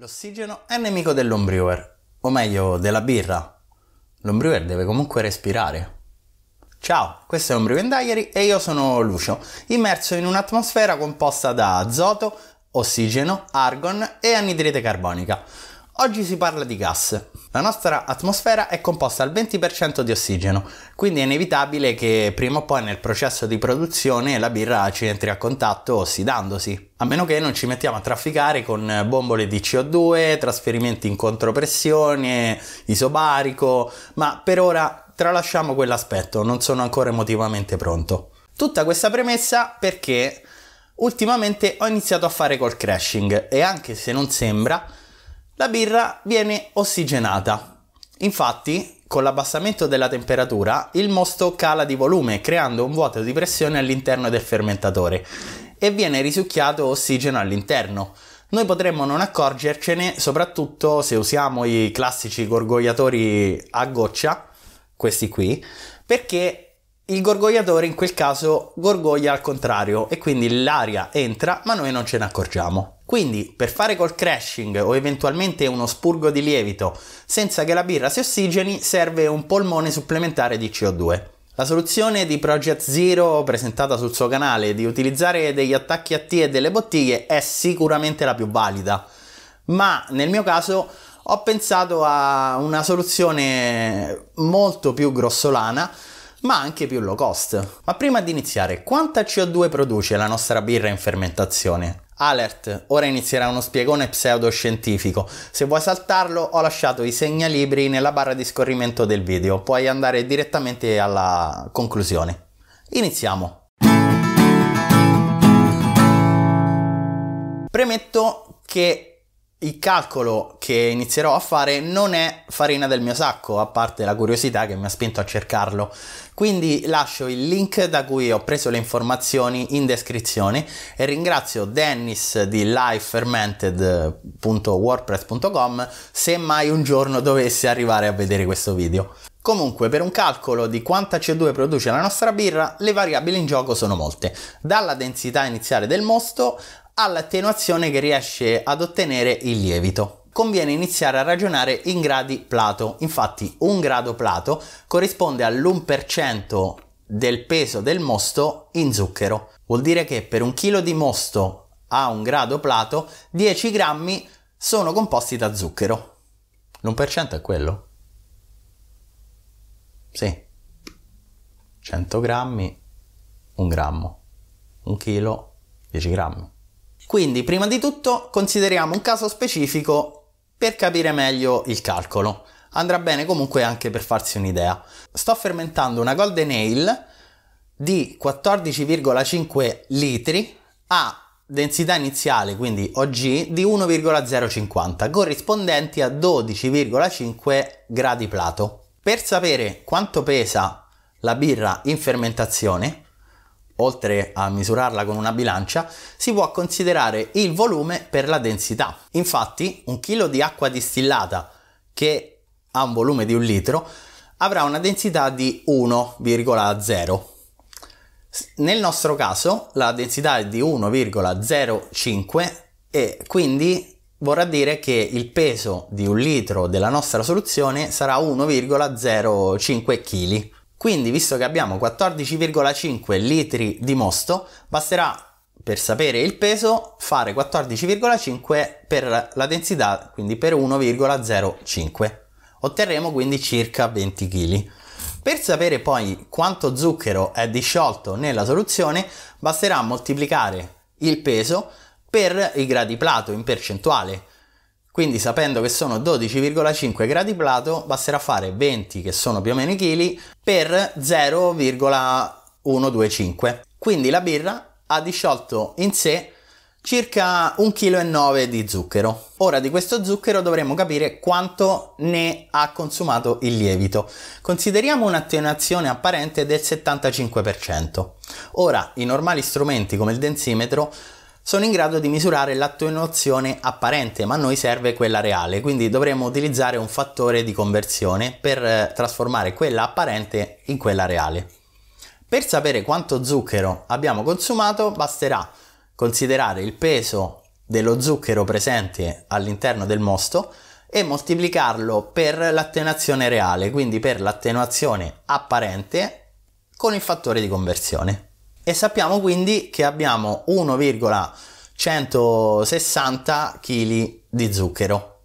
L'ossigeno è nemico dell'ombrewer, o meglio della birra. L'ombrewer deve comunque respirare. Ciao, questo è Ombrew Diary e io sono Lucio, immerso in un'atmosfera composta da azoto, ossigeno, argon e anidride carbonica. Oggi si parla di gas. La nostra atmosfera è composta al 20% di ossigeno, quindi è inevitabile che prima o poi nel processo di produzione la birra ci entri a contatto ossidandosi, a meno che non ci mettiamo a trafficare con bombole di CO2, trasferimenti in contropressione, isobarico, ma per ora tralasciamo quell'aspetto, non sono ancora emotivamente pronto. Tutta questa premessa perché ultimamente ho iniziato a fare col crashing e anche se non sembra, la birra viene ossigenata. Infatti, con l'abbassamento della temperatura, il mosto cala di volume, creando un vuoto di pressione all'interno del fermentatore e viene risucchiato ossigeno all'interno. Noi potremmo non accorgercene, soprattutto se usiamo i classici gorgogliatori a goccia, questi qui, perché il gorgogliatore in quel caso gorgoglia al contrario e quindi l'aria entra ma noi non ce ne accorgiamo. Quindi per fare col crashing o eventualmente uno spurgo di lievito senza che la birra si ossigeni serve un polmone supplementare di CO2. La soluzione di Project Zero presentata sul suo canale di utilizzare degli attacchi a T e delle bottiglie è sicuramente la più valida, ma nel mio caso ho pensato a una soluzione molto più grossolana ma anche più low cost. Ma prima di iniziare, quanta CO2 produce la nostra birra in fermentazione? Alert, ora inizierà uno spiegone pseudoscientifico. Se vuoi saltarlo ho lasciato i segnalibri nella barra di scorrimento del video, puoi andare direttamente alla conclusione. Iniziamo. Premetto che il calcolo che inizierò a fare non è farina del mio sacco, a parte la curiosità che mi ha spinto a cercarlo. Quindi lascio il link da cui ho preso le informazioni in descrizione e ringrazio Dennis di lifefermented.wordpress.com se mai un giorno dovesse arrivare a vedere questo video. Comunque, per un calcolo di quanta CO2 produce la nostra birra, le variabili in gioco sono molte, dalla densità iniziale del mosto all'attenuazione che riesce ad ottenere il lievito. Conviene iniziare a ragionare in gradi plato, infatti un grado plato corrisponde all'1% del peso del mosto in zucchero. Vuol dire che per un chilo di mosto a un grado plato 10 grammi sono composti da zucchero. L'1% è quello? Sì. 100 grammi, 1 grammo. 1 chilo, 10 grammi. Quindi prima di tutto consideriamo un caso specifico per capire meglio il calcolo. Andrà bene comunque anche per farsi un'idea. Sto fermentando una golden ale di 14,5 litri a densità iniziale, quindi OG, di 1,050, corrispondenti a 12,5 gradi plato. Per sapere quanto pesa la birra in fermentazione, oltre a misurarla con una bilancia, si può considerare il volume per la densità. Infatti, un chilo di acqua distillata che ha un volume di un litro avrà una densità di 1,0. Nel nostro caso la densità è di 1,05 e quindi vorrà dire che il peso di un litro della nostra soluzione sarà 1,05 kg. Quindi, visto che abbiamo 14,5 litri di mosto, basterà per sapere il peso fare 14,5 per la densità, quindi per 1,05. Otterremo quindi circa 20 kg. Per sapere poi quanto zucchero è disciolto nella soluzione, basterà moltiplicare il peso per i gradi Plato in percentuale, quindi sapendo che sono 12,5 gradi plato basterà fare 20 che sono più o meno i chili per 0,125. Quindi la birra ha disciolto in sé circa 1,9 kg di zucchero. Ora di questo zucchero dovremo capire quanto ne ha consumato il lievito. Consideriamo un'attenuazione apparente del 75%. Ora i normali strumenti come il densimetro sono in grado di misurare l'attenuazione apparente, ma a noi serve quella reale, quindi dovremmo utilizzare un fattore di conversione per eh, trasformare quella apparente in quella reale. Per sapere quanto zucchero abbiamo consumato basterà considerare il peso dello zucchero presente all'interno del mosto e moltiplicarlo per l'attenuazione reale, quindi per l'attenuazione apparente con il fattore di conversione e sappiamo quindi che abbiamo 1,160 kg di zucchero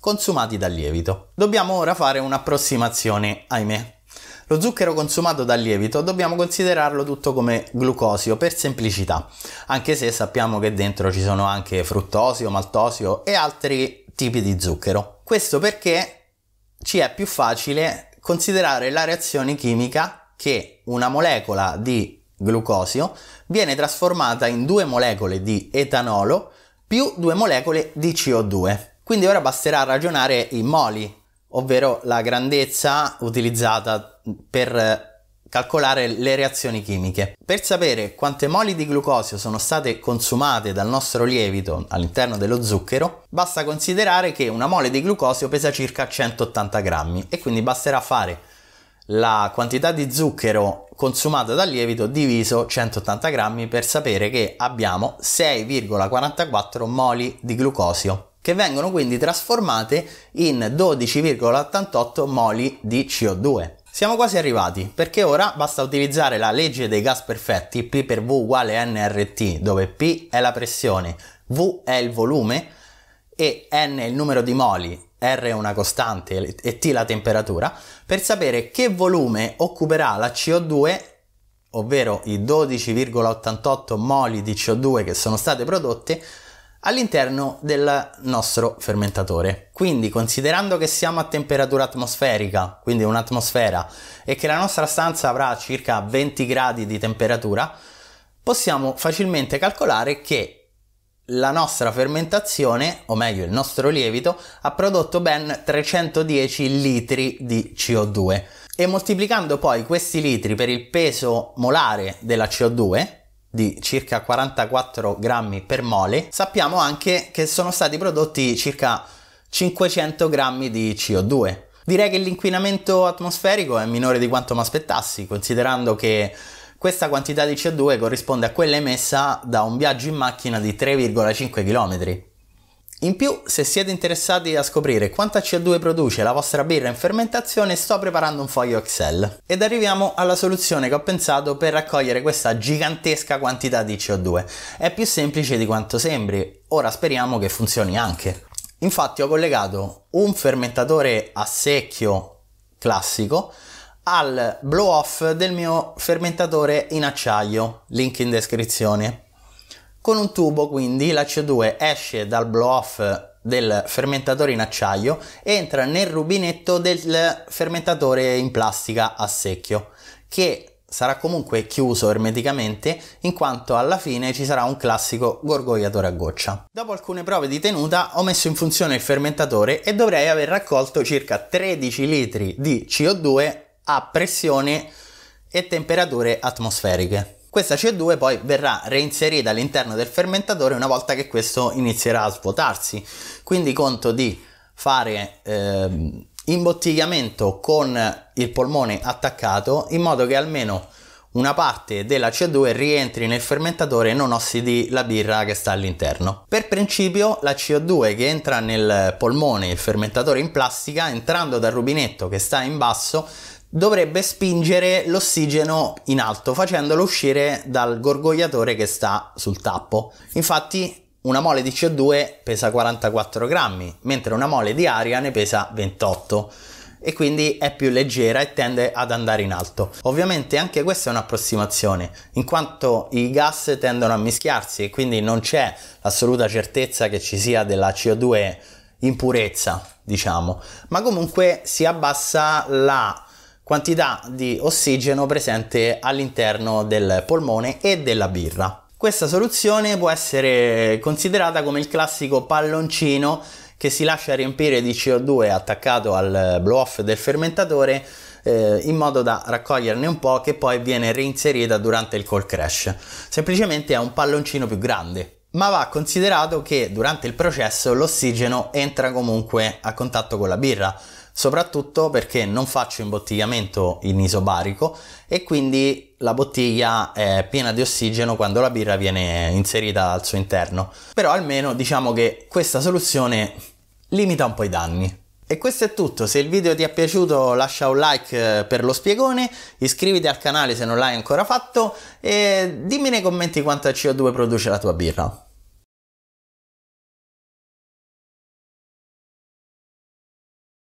consumati dal lievito. Dobbiamo ora fare un'approssimazione, ahimè. Lo zucchero consumato dal lievito dobbiamo considerarlo tutto come glucosio per semplicità, anche se sappiamo che dentro ci sono anche fruttosio, maltosio e altri tipi di zucchero. Questo perché ci è più facile considerare la reazione chimica che una molecola di glucosio, viene trasformata in due molecole di etanolo più due molecole di CO2. Quindi ora basterà ragionare i moli, ovvero la grandezza utilizzata per calcolare le reazioni chimiche. Per sapere quante moli di glucosio sono state consumate dal nostro lievito all'interno dello zucchero, basta considerare che una mole di glucosio pesa circa 180 grammi e quindi basterà fare la quantità di zucchero consumata dal lievito diviso 180 grammi per sapere che abbiamo 6,44 moli di glucosio che vengono quindi trasformate in 12,88 moli di CO2. Siamo quasi arrivati perché ora basta utilizzare la legge dei gas perfetti P per V uguale NRT dove P è la pressione, V è il volume e N è il numero di moli R è una costante e T la temperatura, per sapere che volume occuperà la CO2, ovvero i 12,88 moli di CO2 che sono state prodotte, all'interno del nostro fermentatore. Quindi considerando che siamo a temperatura atmosferica, quindi un'atmosfera, e che la nostra stanza avrà circa 20 gradi di temperatura, possiamo facilmente calcolare che la nostra fermentazione, o meglio il nostro lievito, ha prodotto ben 310 litri di CO2 e moltiplicando poi questi litri per il peso molare della CO2 di circa 44 grammi per mole, sappiamo anche che sono stati prodotti circa 500 grammi di CO2. Direi che l'inquinamento atmosferico è minore di quanto mi aspettassi, considerando che questa quantità di CO2 corrisponde a quella emessa da un viaggio in macchina di 3,5 km. In più, se siete interessati a scoprire quanta CO2 produce la vostra birra in fermentazione, sto preparando un foglio Excel. Ed arriviamo alla soluzione che ho pensato per raccogliere questa gigantesca quantità di CO2. È più semplice di quanto sembri, ora speriamo che funzioni anche. Infatti ho collegato un fermentatore a secchio classico al blow off del mio fermentatore in acciaio, link in descrizione. Con un tubo quindi la CO2 esce dal blow off del fermentatore in acciaio e entra nel rubinetto del fermentatore in plastica a secchio che sarà comunque chiuso ermeticamente in quanto alla fine ci sarà un classico gorgogliatore a goccia. Dopo alcune prove di tenuta ho messo in funzione il fermentatore e dovrei aver raccolto circa 13 litri di CO2 a pressione e temperature atmosferiche. Questa CO2 poi verrà reinserita all'interno del fermentatore una volta che questo inizierà a svuotarsi, quindi conto di fare eh, imbottigliamento con il polmone attaccato in modo che almeno una parte della CO2 rientri nel fermentatore e non ossidi la birra che sta all'interno. Per principio la CO2 che entra nel polmone, il fermentatore in plastica, entrando dal rubinetto che sta in basso, dovrebbe spingere l'ossigeno in alto facendolo uscire dal gorgogliatore che sta sul tappo. Infatti una mole di CO2 pesa 44 grammi, mentre una mole di aria ne pesa 28 e quindi è più leggera e tende ad andare in alto. Ovviamente anche questa è un'approssimazione, in quanto i gas tendono a mischiarsi e quindi non c'è assoluta certezza che ci sia della CO2 in purezza, diciamo, ma comunque si abbassa la quantità di ossigeno presente all'interno del polmone e della birra. Questa soluzione può essere considerata come il classico palloncino che si lascia riempire di CO2 attaccato al blow off del fermentatore eh, in modo da raccoglierne un po' che poi viene reinserita durante il cold crash. Semplicemente è un palloncino più grande. Ma va considerato che durante il processo l'ossigeno entra comunque a contatto con la birra, soprattutto perché non faccio imbottigliamento in isobarico e quindi la bottiglia è piena di ossigeno quando la birra viene inserita al suo interno. Però almeno diciamo che questa soluzione limita un po' i danni. E questo è tutto, se il video ti è piaciuto lascia un like eh, per lo spiegone, iscriviti al canale se non l'hai ancora fatto e dimmi nei commenti quanta CO2 produce la tua birra.